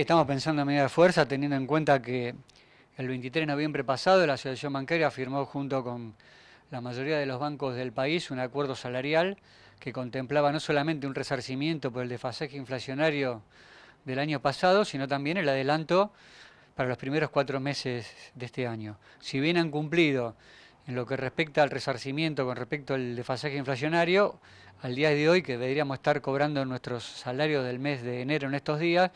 Estamos pensando a medida de fuerza, teniendo en cuenta que el 23 de noviembre pasado la Asociación Bancaria firmó junto con la mayoría de los bancos del país un acuerdo salarial que contemplaba no solamente un resarcimiento por el desfasaje inflacionario del año pasado, sino también el adelanto para los primeros cuatro meses de este año. Si bien han cumplido en lo que respecta al resarcimiento con respecto al desfasaje inflacionario, al día de hoy que deberíamos estar cobrando nuestros salarios del mes de enero en estos días,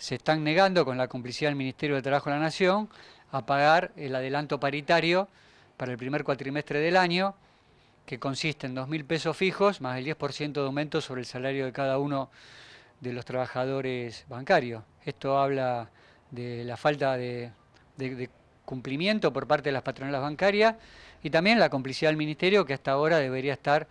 se están negando con la complicidad del Ministerio de Trabajo de la Nación a pagar el adelanto paritario para el primer cuatrimestre del año, que consiste en 2.000 pesos fijos más el 10% de aumento sobre el salario de cada uno de los trabajadores bancarios. Esto habla de la falta de, cumplimiento por parte de las patronales bancarias y también la complicidad del Ministerio que hasta ahora debería estar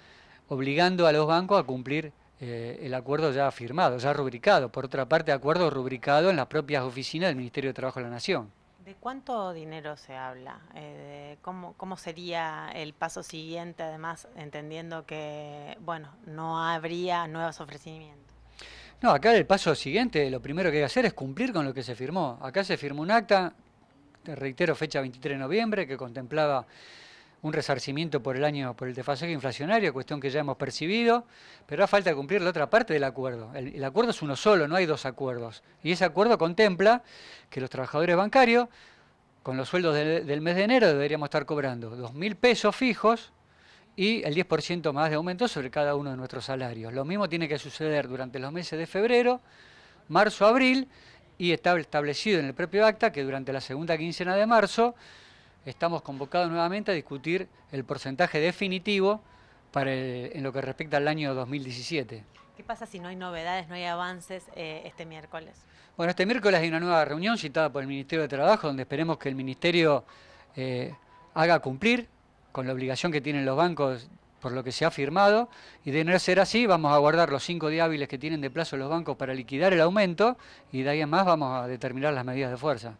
obligando a los bancos a cumplir eh, el acuerdo ya firmado, ya rubricado. Por otra parte, acuerdo rubricado en las propias oficinas del Ministerio de Trabajo de la Nación. ¿De cuánto dinero se habla? Eh, cómo, sería el paso siguiente, además, entendiendo que, bueno, no habría nuevos ofrecimientos? No, acá el paso siguiente, lo primero que hay que hacer es cumplir con lo que se firmó. Acá se firmó un acta, te reitero, fecha 23 de noviembre, que contemplaba un resarcimiento por el año, por el desfasaje inflacionario, cuestión que ya hemos percibido, pero hace falta cumplir la otra parte del acuerdo. El, acuerdo es uno solo, no hay dos acuerdos. Y ese acuerdo contempla que los trabajadores bancarios, con los sueldos del mes de enero, deberíamos estar cobrando 2.000 pesos fijos y el 10% más de aumento sobre cada uno de nuestros salarios. Lo mismo tiene que suceder durante los meses de febrero, marzo, abril, y está establecido en el propio acta que durante la segunda quincena de marzo estamos convocados nuevamente a discutir el porcentaje definitivo para en lo que respecta al año 2017. ¿Qué pasa si no hay novedades, no hay avances eh, este miércoles? Bueno, este miércoles hay una nueva reunión citada por el Ministerio de Trabajo, donde esperemos que el Ministerio eh, haga cumplir con la obligación que tienen los bancos por lo que se ha firmado, y de no ser así, vamos a guardar los cinco días hábiles que tienen de plazo los bancos para liquidar el aumento, y de ahí en más vamos a determinar las medidas de fuerza.